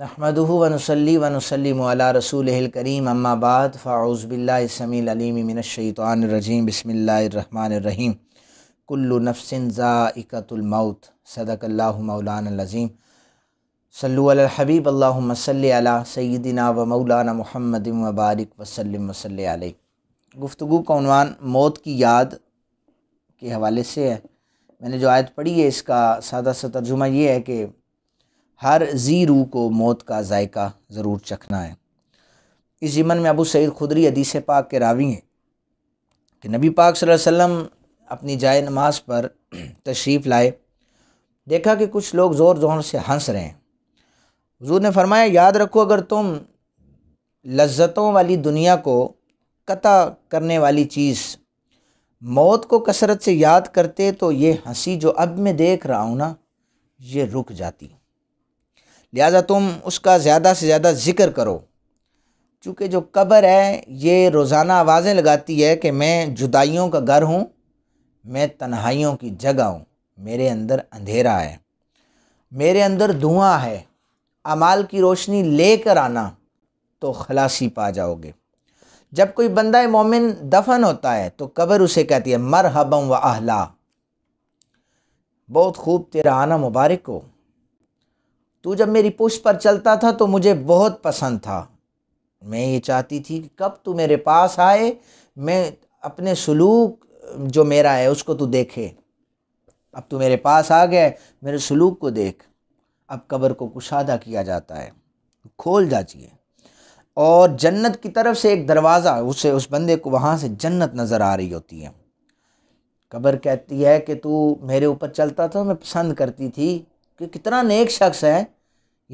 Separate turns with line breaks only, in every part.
नहमदहू वनसली वनसलम रसूल करीम अम्माबाद फ़ाउज़बिल्लासमीम मिनशैतरजीम बसमीम कुल्लु नफसिन ज़ाइकतुलमौत सदकल्ला मौलानज़ीम सल्लबीब अल्ला सैदिना व मौलाना महमद वबारक वसलम वसल गुफ्तु का उनवान मौत की याद के हवाले से है मैंने जो आयत पढ़ी है इसका सादा सा तर्जुमा ये है कि हर जी रू को मौत का जायका ज़रूर चखना है इस जिमन में अबू सैद खुदरी अदीस पाक के रावी हैं कि नबी पाक वसल्लम अपनी जाय नमाज पर तशरीफ़ लाए देखा कि कुछ लोग ज़ोर ज़ोर से हंस रहे हैं हजूर ने फरमाया याद रखो अगर तुम लज्जतों वाली दुनिया को कता करने वाली चीज़ मौत को कसरत से याद करते तो ये हंसी जो अब मैं देख रहा हूँ ना ये रुक जाती लिहाजा तुम उसका ज़्यादा से ज़्यादा ज़िक्र करो चूँकि जो कब्र है ये रोज़ाना आवाज़ें लगाती है कि मैं जुदाइयों का घर हूँ मैं तन्हाइयों की जगह हूँ मेरे अंदर अंधेरा है मेरे अंदर धुआँ है अमाल की रोशनी लेकर आना तो खलासी पा जाओगे जब कोई बंदा मोमिन दफन होता है तो कब्र उसे कहती है मरहबम व आहला बहुत खूब तेरा आना मुबारक हो तू जब मेरी पुष्ट पर चलता था तो मुझे बहुत पसंद था मैं ये चाहती थी कि कब तू मेरे पास आए मैं अपने सलूक जो मेरा है उसको तू देखे अब तू मेरे पास आ गया मेरे सलूक को देख अब कब्र को कुशादा किया जाता है खोल जाचिए और जन्नत की तरफ से एक दरवाज़ा उसे उस बंदे को वहाँ से जन्नत नज़र आ रही होती है कब्र कहती है कि तू मेरे ऊपर चलता था मैं पसंद करती थी कि कितना नेक शख्स है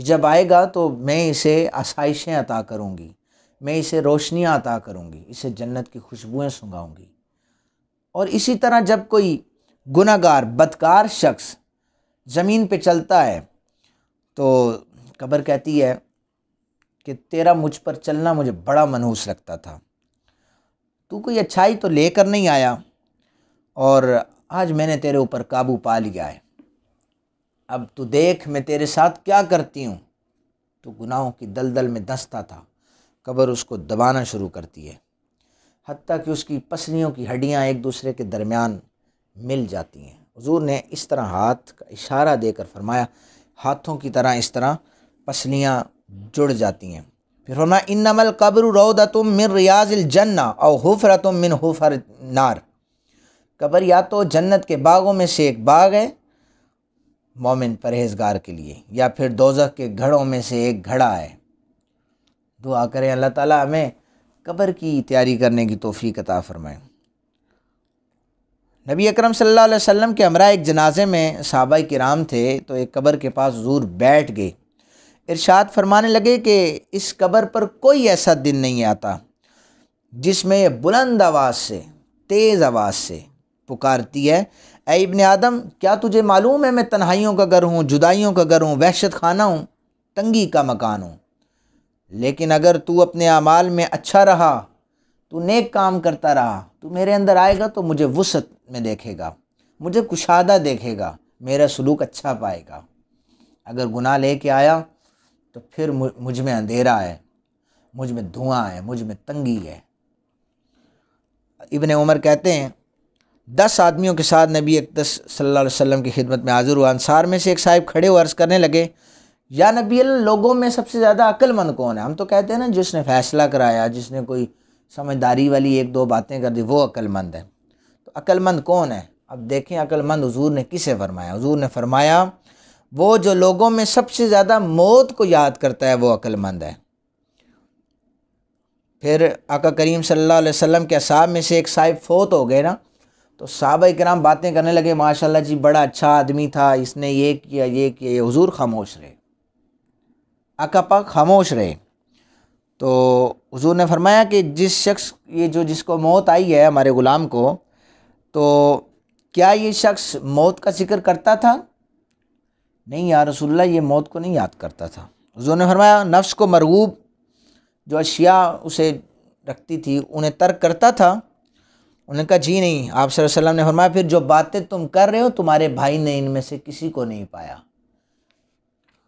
जब आएगा तो मैं इसे आसाइशें अता करूँगी मैं इसे रोशनियाँ अता करूँगी इसे जन्नत की खुशबुएँ सुंगाऊँगी और इसी तरह जब कोई गुनागार बदकार शख्स ज़मीन पे चलता है तो कबर कहती है कि तेरा मुझ पर चलना मुझे बड़ा मनहूस लगता था तू कोई अच्छाई तो लेकर नहीं आया और आज मैंने तेरे ऊपर काबू पा लिया है अब तू देख मैं तेरे साथ क्या करती हूँ तो गुनाहों की दलदल में दस्ता था कब्र उसको दबाना शुरू करती है हती कि उसकी पसलियों की हड्डियाँ एक दूसरे के दरमियान मिल जाती हैं हजूर ने इस तरह हाथ का इशारा देकर फरमाया हाथों की तरह इस तरह पसलियाँ जुड़ जाती हैं फिर फरमा इन नमल कब्र रौदा तुम मिन रियाजिल जन्ना और हुफरा तुम मिन हुफर नार कब्र या तो जन्नत के बागों में से एक बाग है मोमिन परहेजगार के लिए या फिर दोजख के घड़ों में से एक घड़ा है दुआ करें अल्लाह ताला हमें कब्र की तैयारी करने की तोफ़ी कता फ़रमाएँ नबी अकरम सल्लल्लाहु अलैहि वसल्लम के हमरा एक जनाजे में के राम थे तो एक क़बर के पास हजूर बैठ गए इरशाद फरमाने लगे कि इस कबर पर कोई ऐसा दिन नहीं आता जिसमें बुलंद आवाज़ से तेज़ आवाज़ से पुकारती है ए इब्न आदम क्या तुझे मालूम है मैं तन्हाइयों का घर हूँ जुदाइयों का घर हूँ वहशत खाना हूँ तंगी का मकान हूँ लेकिन अगर तू अपने अमाल में अच्छा रहा तू नेक काम करता रहा तू मेरे अंदर आएगा तो मुझे वसत में देखेगा मुझे कुशादा देखेगा मेरा सलूक अच्छा पाएगा अगर गुनाह ले कर आया तो फिर मुझ में अंधेरा है मुझ में धुआँ है मुझ में तंगी है इबन उमर कहते हैं दस आदमियों के साथ नबी अकदस सल्लल्लाहु अलैहि वसल्लम की खिदमत में हाजिर हुआ अनसार में से एक साहिब खड़े हुए अर्ज़ करने लगे या नबी अल्लाह लोगों में सबसे ज़्यादा अक्लमंद कौन है हम तो कहते हैं ना जिसने फ़ैसला कराया जिसने कोई समझदारी वाली एक दो बातें कर दी वो अक्लमंद है तो अक्लमंद कौन है अब देखें अक्लमंद हजूर ने किसे फरमाया हजूर ने फरमाया वो जो लोगों में सबसे ज़्यादा मौत को याद करता है वो अक्लमंद है फिर आका करीम सल्लल्लाहु अलैहि वसल्लम के असाब में से एक साहिब फोत हो गए ना तो साहबा कराम बातें करने लगे माशाल्लाह जी बड़ा अच्छा आदमी था इसने ये किया ये किया ये हुजूर खामोश रहे अकापा खामोश रहे तो हुजूर ने फरमाया कि जिस शख्स ये जो जिसको मौत आई है हमारे ग़ुलाम को तो क्या ये शख्स मौत का जिक्र करता था नहीं यार रसुल्ला ये मौत को नहीं याद करता था हुजूर ने फरमाया नफ्स को मरगूब जो अशिया उसे रखती थी उन्हें तर्क करता था उन्होंने कहा जी नहीं आप सल्लम ने फरमाया फिर जो बातें तुम कर रहे हो तुम्हारे भाई ने इनमें से किसी को नहीं पाया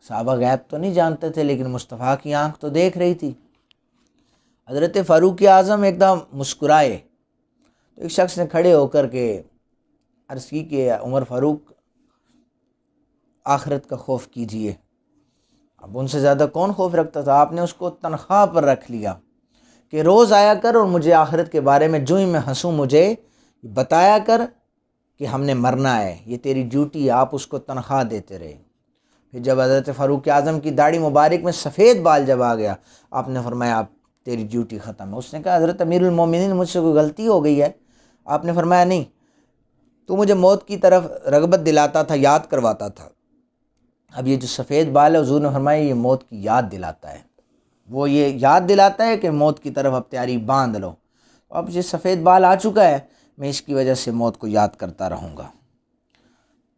साहबा गैब तो नहीं जानते थे लेकिन मुस्तफ़ा की आंख तो देख रही थी हज़रत फ़ारूक आज़म एकदम मुस्कुराए तो एक शख्स ने खड़े होकर के अर्ज़ की कि उमर फ़ारूक आखरत का खौफ कीजिए अब उनसे ज़्यादा कौन खौफ रखता था आपने उसको तनख्वाह पर रख लिया कि रोज़ आया कर और मुझे आखिरत के बारे में जूँ ही मैं हंसूँ मुझे बताया कर कि हमने मरना है ये तेरी ड्यूटी आप उसको तनख्वाह देते रहे फिर जब हज़रत फ़ारूक आज़म की दाढ़ी मुबारक में सफ़ेद बाल जब आ गया आपने फरमाया आप तेरी ड्यूटी ख़त्म है उसने कहा हज़रत अमीरमिन मुझसे कोई गलती हो गई है आपने फरमाया नहीं तो मुझे मौत की तरफ रगबत दिलाता था याद करवाता था अब ये जो सफ़ेद बाल है हजूर ने फरमाया ये मौत की याद दिलाता है वो ये याद दिलाता है कि मौत की तरफ अब तैयारी बांध लो तो अब ये सफ़ेद बाल आ चुका है मैं इसकी वजह से मौत को याद करता रहूँगा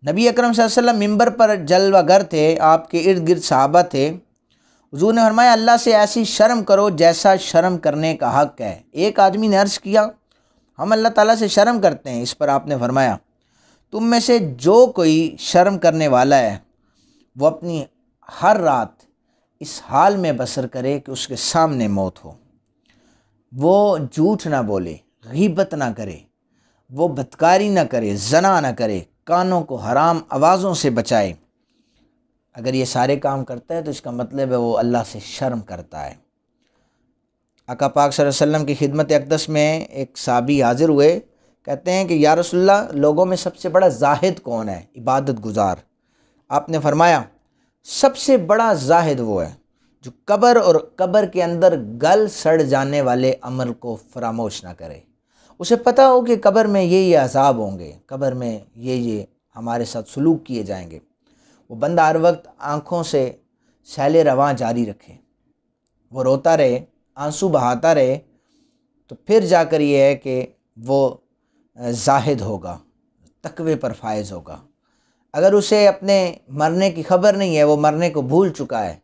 नबी अकरम वसल्लम मिंबर पर जलवागर थे आपके इर्द गिर्द साहबा थे हजू ने फरमाया अल्लाह से ऐसी शर्म करो जैसा शर्म करने का हक है एक आदमी ने अर्ज़ किया हम अल्लाह ताला से शर्म करते हैं इस पर आपने फरमाया तुम में से जो कोई शर्म करने वाला है वो अपनी हर रात इस हाल में बसर करे कि उसके सामने मौत हो वो झूठ ना बोले गीबत ना करे वो बदकारी ना करे जना ना करे कानों को हराम आवाज़ों से बचाए अगर ये सारे काम करता है तो इसका मतलब है वो अल्लाह से शर्म करता है आका पाक वसम की खिदमत अकदस में एक साबी हाजिर हुए कहते हैं कि या लोगों में सबसे बड़ा जाहिद कौन है इबादत गुज़ार आपने फरमाया सबसे बड़ा जाहिद वो है जो कबर और कबर के अंदर गल सड़ जाने वाले अमल को फरामोश ना करे उसे पता हो कि कबर में ये ये अजाब होंगे क़बर में ये ये हमारे साथ सलूक किए जाएंगे वो बंदा हर वक्त आँखों से सैल रवा जारी रखे वो रोता रहे आंसू बहाता रहे तो फिर जाकर ये है कि वो जाहिद होगा तकवे पर फायज़ होगा अगर उसे अपने मरने की खबर नहीं है वो मरने को भूल चुका है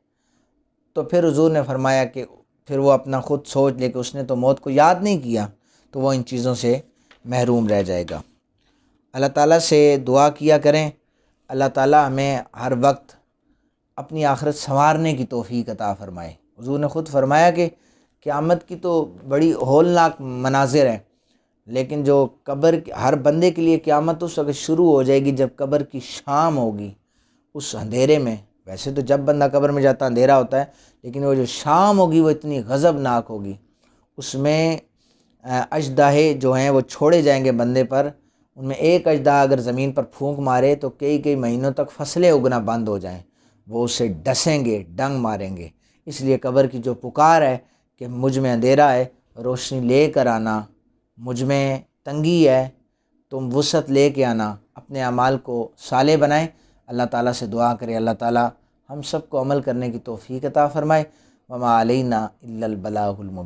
तो फिर हजूर ने फरमाया कि फिर वो अपना ख़ुद सोच ले कि उसने तो मौत को याद नहीं किया तो वो इन चीज़ों से महरूम रह जाएगा अल्लाह ताला से दुआ किया करें अल्लाह ताला हमें हर वक्त अपनी आखरत संवारने की तोफ़ी अता फ़रमाए हजूर ने ख़ुद फरमाया कि क़्यामत की तो बड़ी होलनाक मनाजिर हैं लेकिन जो कब्र हर बंदे के लिए क़्यामत उस वक्त शुरू हो जाएगी जब कब्र की शाम होगी उस अंधेरे में वैसे तो जब बंदा कब्र में जाता अंधेरा होता है लेकिन वो जो शाम होगी वो इतनी गज़बनाक होगी उसमें अजदाहे जो हैं वो छोड़े जाएंगे बंदे पर उनमें एक अजदा अगर ज़मीन पर फूंक मारे तो कई कई महीनों तक फसलें उगना बंद हो जाएं वो उसे डसेंगे डंग मारेंगे इसलिए कब्र की जो पुकार है कि मुझ में अंधेरा है रोशनी लेकर आना मुझ में तंगी है तुम वसत ले के आना अपने अमाल को साले बनाएं अल्लाह ताला से दुआ करें अल्लाह ताला हम सबको अमल करने की तोफ़ी अता फ़रमाए ममा अलना इल्लबलामुबी